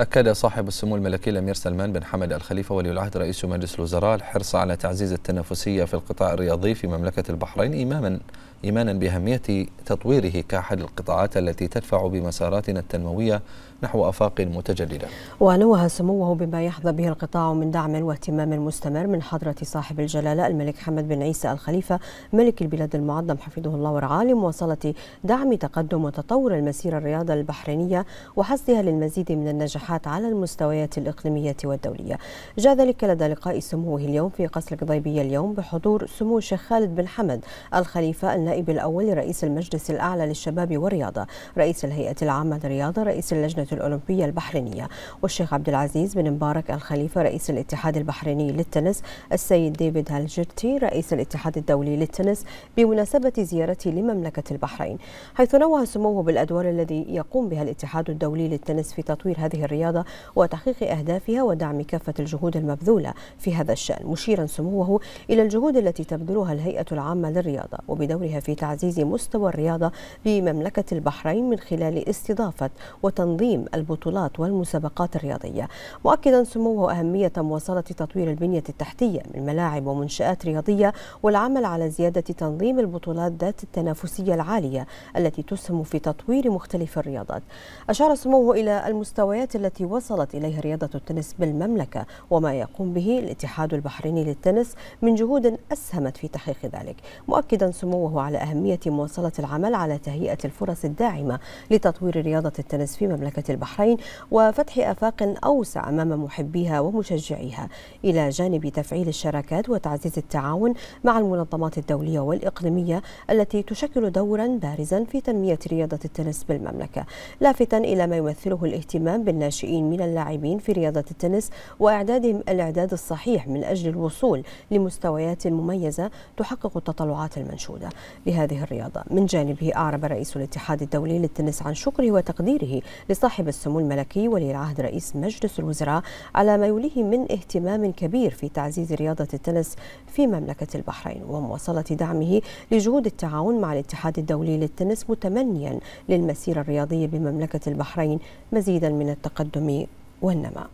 أكد صاحب السمو الملكي الأمير سلمان بن حمد الخليفة ولي العهد رئيس مجلس الوزراء الحرص على تعزيز التنافسية في القطاع الرياضي في مملكة البحرين إيمانا إيمانا بأهمية تطويره كأحد القطاعات التي تدفع بمساراتنا التنموية نحو آفاق متجددة ونوه سموه بما يحظى به القطاع من دعم واهتمام مستمر من حضرة صاحب الجلالة الملك حمد بن عيسى الخليفة ملك البلاد المعظم حفظه الله ورعاه لمواصلة دعم تقدم وتطور المسيرة الرياضة البحرينية وحثها للمزيد من النجاح النجاحات على المستويات الإقليمية والدولية جاء ذلك لدى لقاء سموه اليوم في قصر القضيبية اليوم بحضور سمو الشيخ خالد بن حمد الخليفة النائب الأول لرئيس المجلس الأعلى للشباب والرياضة رئيس الهيئة العامة للرياضة رئيس اللجنة الأولمبية البحرينية والشيخ عبد العزيز بن مبارك الخليفة رئيس الاتحاد البحريني للتنس السيد ديفيد هالجرتي رئيس الاتحاد الدولي للتنس بمناسبة زيارته لمملكة البحرين حيث نوه سموه بالأدوار الذي يقوم بها الاتحاد الدولي للتنس في تطوير هذه الرياضة الرياضة وتحقيق أهدافها ودعم كافة الجهود المبذولة في هذا الشأن مشيرا سموه إلى الجهود التي تبذلها الهيئة العامة للرياضة وبدورها في تعزيز مستوى الرياضة بمملكة البحرين من خلال استضافة وتنظيم البطولات والمسابقات الرياضية مؤكدا سموه أهمية مواصلة تطوير البنية التحتية من ملاعب ومنشآت رياضية والعمل على زيادة تنظيم البطولات ذات التنافسية العالية التي تسهم في تطوير مختلف الرياضات أشار سموه إلى المستويات التي التي وصلت إليها رياضة التنس بالمملكة وما يقوم به الاتحاد البحريني للتنس من جهود أسهمت في تحقيق ذلك مؤكدا سموه على أهمية مواصلة العمل على تهيئة الفرص الداعمة لتطوير رياضة التنس في مملكة البحرين وفتح آفاق أوسع أمام محبيها ومشجعيها إلى جانب تفعيل الشراكات وتعزيز التعاون مع المنظمات الدولية والإقليمية التي تشكل دورا بارزا في تنمية رياضة التنس بالمملكة لافتا إلى ما يمثله الاهتمام بالناشئين الناشئين من اللاعبين في رياضة التنس وإعدادهم الإعداد الصحيح من أجل الوصول لمستويات مميزة تحقق التطلعات المنشودة لهذه الرياضة من جانبه أعرب رئيس الاتحاد الدولي للتنس عن شكره وتقديره لصاحب السمو الملكي ولي العهد رئيس مجلس الوزراء على ما يوليه من اهتمام كبير في تعزيز رياضة التنس في مملكة البحرين ومواصلة دعمه لجهود التعاون مع الاتحاد الدولي للتنس متمنيا للمسيرة الرياضية بمملكة البحرين مزيدا من التقدم التقدم والنماء